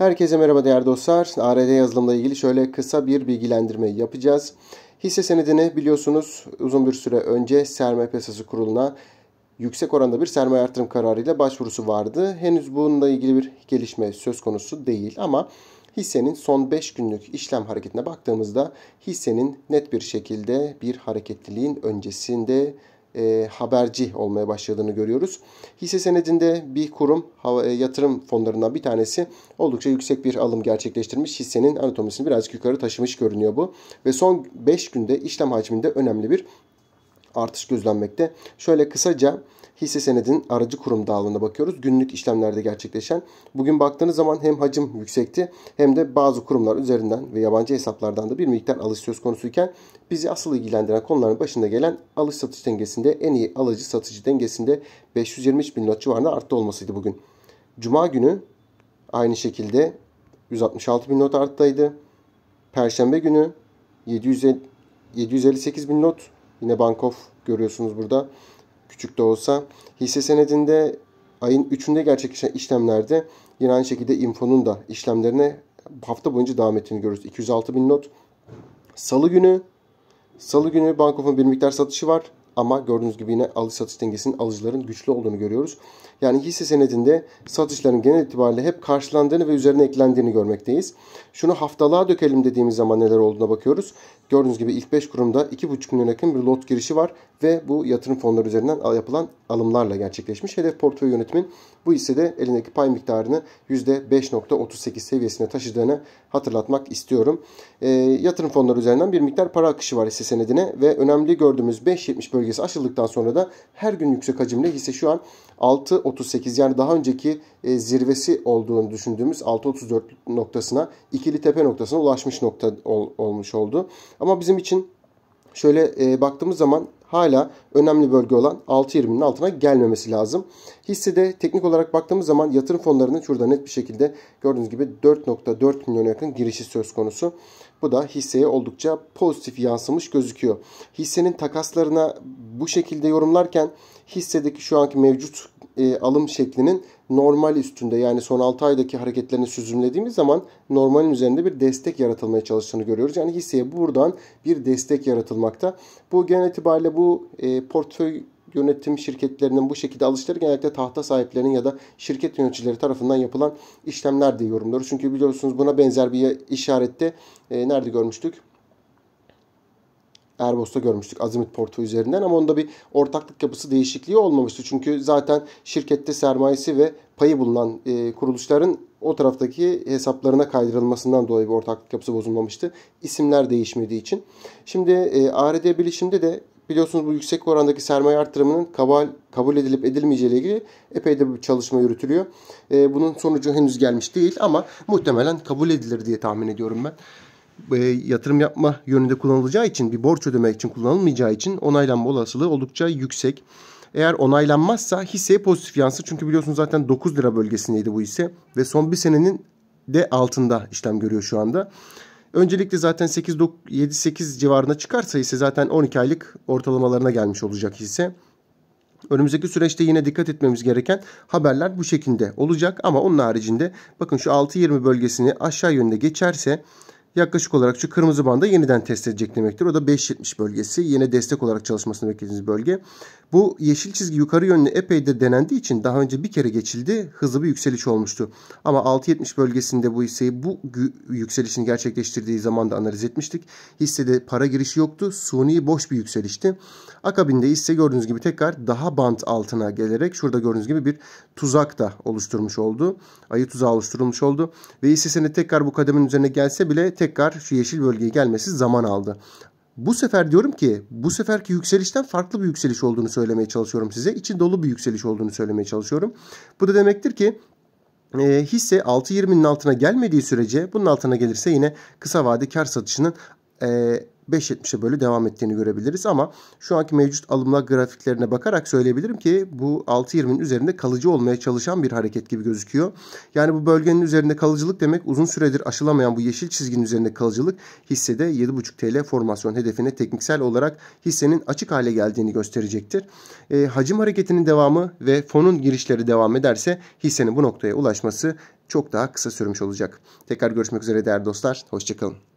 Herkese merhaba değerli dostlar. ARD yazılımla ilgili şöyle kısa bir bilgilendirme yapacağız. Hisse senedini biliyorsunuz uzun bir süre önce sermaye piyasası kuruluna yüksek oranda bir sermaye artırım kararıyla başvurusu vardı. Henüz bununla ilgili bir gelişme söz konusu değil ama hissenin son 5 günlük işlem hareketine baktığımızda hissenin net bir şekilde bir hareketliliğin öncesinde e, haberci olmaya başladığını görüyoruz. Hisse senedinde bir kurum hava, e, yatırım fonlarından bir tanesi oldukça yüksek bir alım gerçekleştirmiş. Hissenin anatomisini birazcık yukarı taşımış görünüyor bu. Ve son 5 günde işlem hacminde önemli bir artış gözlenmekte. Şöyle kısaca hisse senedinin aracı kurum dağılımına bakıyoruz. Günlük işlemlerde gerçekleşen. Bugün baktığınız zaman hem hacim yüksekti hem de bazı kurumlar üzerinden ve yabancı hesaplardan da bir miktar alış söz konusuyken bizi asıl ilgilendiren konuların başında gelen alış satış dengesinde en iyi alıcı satıcı dengesinde 523 bin lot civarında arttı olmasıydı bugün. Cuma günü aynı şekilde 166 bin lot arttaydı. Perşembe günü 700, 758 bin lot Yine Bankof görüyorsunuz burada. Küçük de olsa. Hisse senedinde ayın 3'ünde gerçekleşen işlemlerde yine aynı şekilde infonun da işlemlerine hafta boyunca devam ettiğini görürüz. 206 bin not. Salı günü Salı günü Bankof'un bir miktar satışı var. Ama gördüğünüz gibi yine alış satış dengesinin alıcıların güçlü olduğunu görüyoruz. Yani hisse senedinde satışların genel itibariyle hep karşılandığını ve üzerine eklendiğini görmekteyiz. Şunu haftalığa dökelim dediğimiz zaman neler olduğuna bakıyoruz. Gördüğünüz gibi ilk 5 kurumda 2,5 milyon yakın bir lot girişi var ve bu yatırım fonları üzerinden yapılan alımlarla gerçekleşmiş. Hedef portföy yönetimin bu hissede elindeki pay miktarını %5.38 seviyesine taşıdığını hatırlatmak istiyorum. E, yatırım fonları üzerinden bir miktar para akışı var hisse senedine ve önemli gördüğümüz 5.70 bölge seviyesi aşıldıktan sonra da her gün yüksek hacimle hisse şu an 6.38 yani daha önceki e, zirvesi olduğunu düşündüğümüz 6.34 noktasına ikili tepe noktasına ulaşmış nokta ol, olmuş oldu. Ama bizim için şöyle e, baktığımız zaman hala önemli bölge olan 6.20'nin altına gelmemesi lazım. Hissede teknik olarak baktığımız zaman yatırım fonlarının şurada net bir şekilde gördüğünüz gibi 4.4 milyona yakın girişi söz konusu. Bu da hisseye oldukça pozitif yansımış gözüküyor. Hissenin takaslarına bu şekilde yorumlarken hissedeki şu anki mevcut e, alım şeklinin normal üstünde yani son 6 aydaki hareketlerini süzümlediğimiz zaman normalin üzerinde bir destek yaratılmaya çalıştığını görüyoruz. Yani hisseye buradan bir destek yaratılmakta. Bu genel itibariyle bu e, portföy yönetim şirketlerinin bu şekilde alışları genellikle tahta sahiplerinin ya da şirket yöneticileri tarafından yapılan işlemler diye yorumluyoruz. Çünkü biliyorsunuz buna benzer bir işarette e, nerede görmüştük? Airbus'ta görmüştük Azimut portu üzerinden ama onda bir ortaklık yapısı değişikliği olmamıştı. Çünkü zaten şirkette sermayesi ve payı bulunan e, kuruluşların o taraftaki hesaplarına kaydırılmasından dolayı bir ortaklık yapısı bozulmamıştı. İsimler değişmediği için. Şimdi e, ARD bilişimde de biliyorsunuz bu yüksek orandaki sermaye artırımının kabul, kabul edilip edilmeyeceği ile ilgili epey de bir çalışma yürütülüyor. E, bunun sonucu henüz gelmiş değil ama muhtemelen kabul edilir diye tahmin ediyorum ben e, yatırım yapma yönünde kullanılacağı için bir borç ödemek için kullanılmayacağı için onaylanma olasılığı oldukça yüksek. Eğer onaylanmazsa hisseye pozitif yansır. Çünkü biliyorsunuz zaten 9 lira bölgesindeydi bu hisse ve son bir senenin de altında işlem görüyor şu anda. Öncelikle zaten 7-8 civarına çıkarsa ise zaten 12 aylık ortalamalarına gelmiş olacak hisse. Önümüzdeki süreçte yine dikkat etmemiz gereken haberler bu şekilde olacak ama onun haricinde bakın şu 6.20 bölgesini aşağı yönde geçerse yaklaşık olarak şu kırmızı banda yeniden test edecek demektir. O da 5.70 bölgesi. Yine destek olarak çalışmasını beklediğiniz bölge. Bu yeşil çizgi yukarı yönlü epey de denendiği için daha önce bir kere geçildi. Hızlı bir yükseliş olmuştu. Ama 6.70 bölgesinde bu hisseyi bu yükselişin gerçekleştirdiği zaman da analiz etmiştik. Hissede para girişi yoktu. Suni boş bir yükselişti. Akabinde ise gördüğünüz gibi tekrar daha bant altına gelerek şurada gördüğünüz gibi bir tuzak da oluşturmuş oldu. Ayı tuzağı oluşturulmuş oldu. Ve hisse senedi tekrar bu kademin üzerine gelse bile tekrar şu yeşil bölgeye gelmesi zaman aldı. Bu sefer diyorum ki bu seferki yükselişten farklı bir yükseliş olduğunu söylemeye çalışıyorum size. İçi dolu bir yükseliş olduğunu söylemeye çalışıyorum. Bu da demektir ki e, hisse 6.20'nin altına gelmediği sürece bunun altına gelirse yine kısa vade kar satışının e, 5.70'e böyle devam ettiğini görebiliriz ama şu anki mevcut alımlar grafiklerine bakarak söyleyebilirim ki bu 6.20'nin üzerinde kalıcı olmaya çalışan bir hareket gibi gözüküyor. Yani bu bölgenin üzerinde kalıcılık demek uzun süredir aşılamayan bu yeşil çizginin üzerinde kalıcılık hissede 7.5 TL formasyon hedefine tekniksel olarak hissenin açık hale geldiğini gösterecektir. E, hacim hareketinin devamı ve fonun girişleri devam ederse hissenin bu noktaya ulaşması çok daha kısa sürmüş olacak. Tekrar görüşmek üzere değerli dostlar. Hoşçakalın.